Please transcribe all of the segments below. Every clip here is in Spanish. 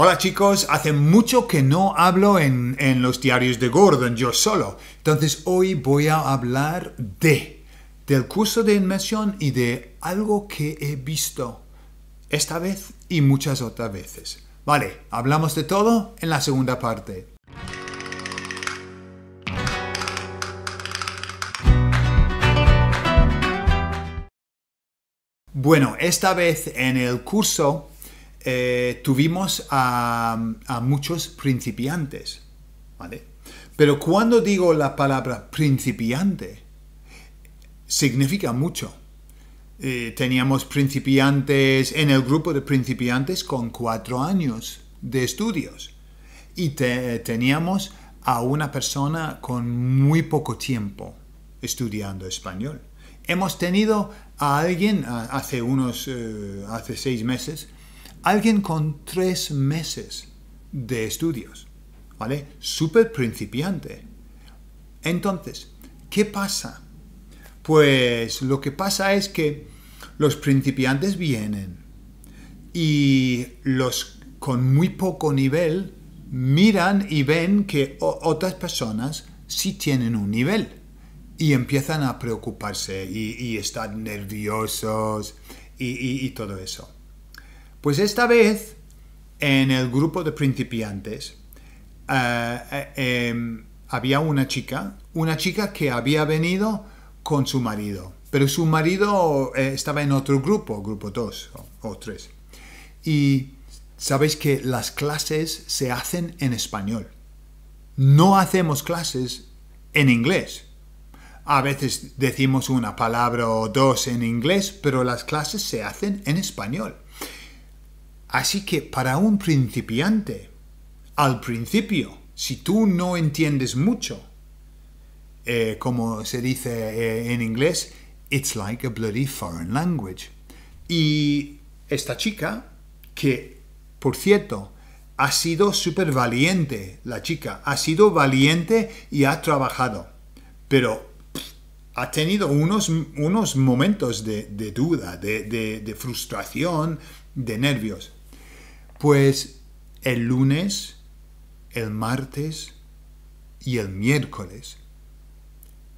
Hola chicos, hace mucho que no hablo en, los diarios de Gordon yo solo. Entonces hoy voy a hablar de del curso de inmersión y de algo que he visto esta vez y muchas otras veces. Vale, hablamos de todo en la segunda parte. Bueno, esta vez en el curso eh, tuvimos a, muchos principiantes, ¿vale? Pero cuando digo la palabra principiante, significa mucho. Eh, teníamos principiantes en el grupo de principiantes con cuatro años de estudios y eh, teníamos a una persona con muy poco tiempo estudiando español. Hemos tenido a alguien hace unos, hace seis meses, Alguien con tres meses de estudios, ¿vale? Súper principiante. Entonces, ¿qué pasa? Pues lo que pasa es que los principiantes vienen y los con muy poco nivel miran y ven que otras personas sí tienen un nivel y empiezan a preocuparse y, están nerviosos y todo eso. Pues esta vez, en el grupo de principiantes, eh, eh, em, había una chica, una chica que había venido con su marido, pero su marido eh, estaba en otro grupo, grupo 2 o 3. Y sabéis que las clases se hacen en español. No hacemos clases en inglés. A veces decimos una palabra o dos en inglés, pero las clases se hacen en español. Así que para un principiante, al principio, si tú no entiendes mucho, eh, como se dice eh, en inglés, it's like a bloody foreign language. Y esta chica, que por cierto, ha sido súper valiente, la chica, ha sido valiente y ha trabajado, pero ha tenido unos, momentos de, duda, de frustración, de nervios. Pues el lunes, el martes y el miércoles,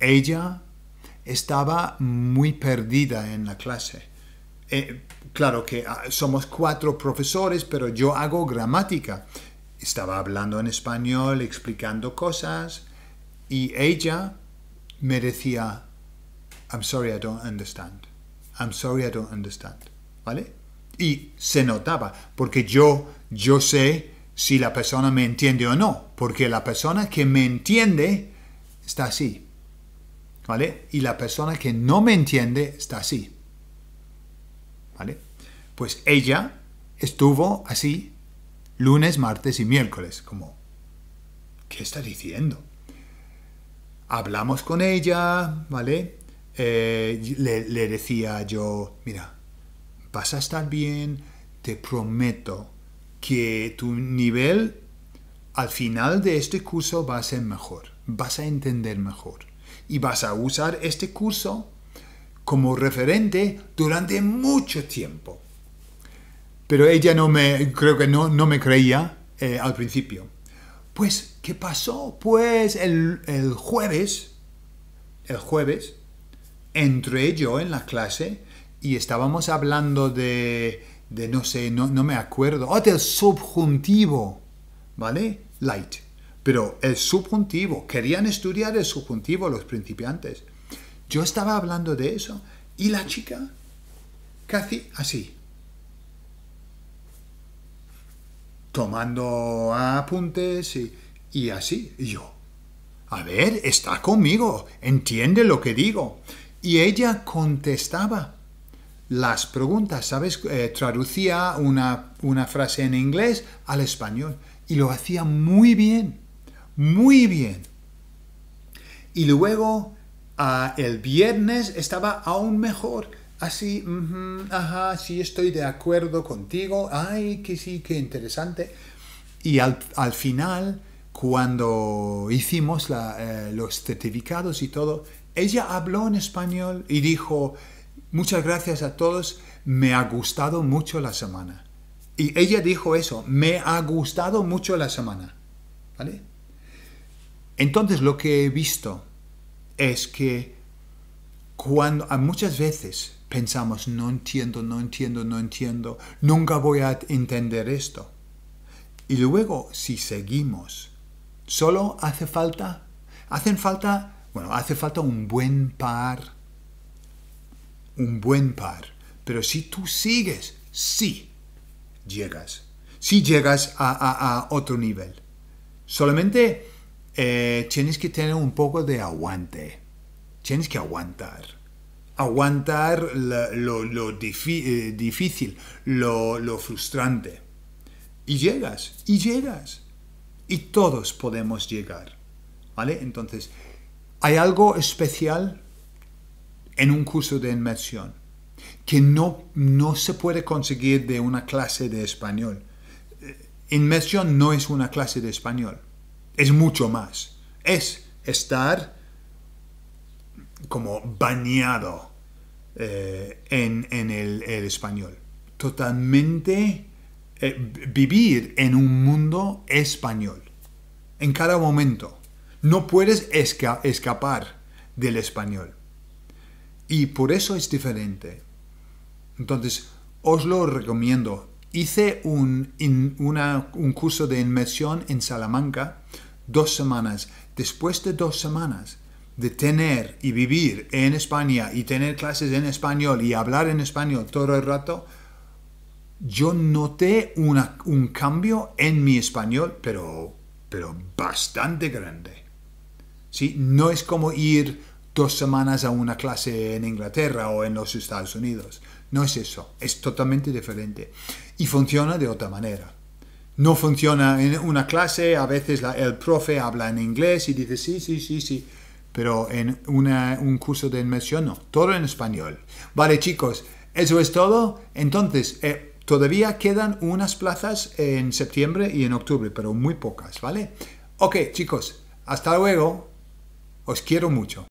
ella estaba muy perdida en la clase. Eh, claro que ah, somos cuatro profesores, pero yo hago gramática. Estaba hablando en español, explicando cosas, y ella me decía, I'm sorry I don't understand. I'm sorry I don't understand. ¿Vale? Y se notaba, porque yo, yo sé si la persona me entiende o no, porque la persona que me entiende está así, ¿vale? Y la persona que no me entiende está así, ¿vale? Pues ella estuvo así lunes, martes y miércoles, como, ¿qué está diciendo? Hablamos con ella, ¿vale? Eh, le decía yo, mira, vas a estar bien, te prometo que tu nivel al final de este curso va a ser mejor, vas a entender mejor y vas a usar este curso como referente durante mucho tiempo. Pero ella no me, creo que no, no me creía eh, al principio. Pues, ¿qué pasó? Pues el, el jueves, el jueves, entré yo en la clase y estábamos hablando de, no sé, no, me acuerdo, oh, del subjuntivo, ¿vale? Light. Pero el subjuntivo, querían estudiar el subjuntivo los principiantes. Yo estaba hablando de eso y la chica casi así. Tomando apuntes y, y así. Y yo, a ver, está conmigo, entiende lo que digo. Y ella contestaba las preguntas, ¿sabes? Eh, traducía una, una frase en inglés al español y lo hacía muy bien, muy bien. Y luego ah, el viernes estaba aún mejor. Así, ajá, sí estoy de acuerdo contigo. Ay, que sí, que interesante. Y al, final, cuando hicimos eh, los certificados y todo, ella habló en español y dijo, Muchas gracias a todos. Me ha gustado mucho la semana. Y ella dijo eso, me ha gustado mucho la semana. ¿Vale? Entonces lo que he visto es que cuando muchas veces pensamos, no entiendo, no entiendo, no entiendo, nunca voy a entender esto. Y luego, si seguimos, solo hace falta, hacen falta, bueno, hace falta un buen par un buen par. Pero si tú sigues, sí llegas. si llegas a, otro nivel. Solamente eh, tienes que tener un poco de aguante. Tienes que aguantar aguantar lo, eh, difícil, lo, frustrante. Y llegas, y llegas. Y todos podemos llegar. ¿Vale? Entonces, ¿hay algo especial en un curso de inmersión, que no, no se puede conseguir de una clase de español. Eh, inmersión no es una clase de español, es mucho más. Es estar como bañado eh, en, en el, español. Totalmente eh, vivir en un mundo español. En cada momento. No puedes escapar del español y por eso es diferente. Entonces, os lo recomiendo. Hice un, un curso de inmersión en Salamanca dos semanas. Después de dos semanas de tener y vivir en España y tener clases en español y hablar en español todo el rato, yo noté un cambio en mi español, pero, pero bastante grande. ¿Sí? No es como ir dos semanas a una clase en Inglaterra o en los Estados Unidos. No es eso, es totalmente diferente y funciona de otra manera. No funciona en una clase, a veces el profe habla en inglés y dice sí, sí, sí, sí, pero en una, un curso de inmersión no, todo en español. Vale chicos, eso es todo. Entonces, eh, todavía quedan unas plazas en septiembre y en octubre, pero muy pocas, ¿vale? Ok chicos, hasta luego, os quiero mucho.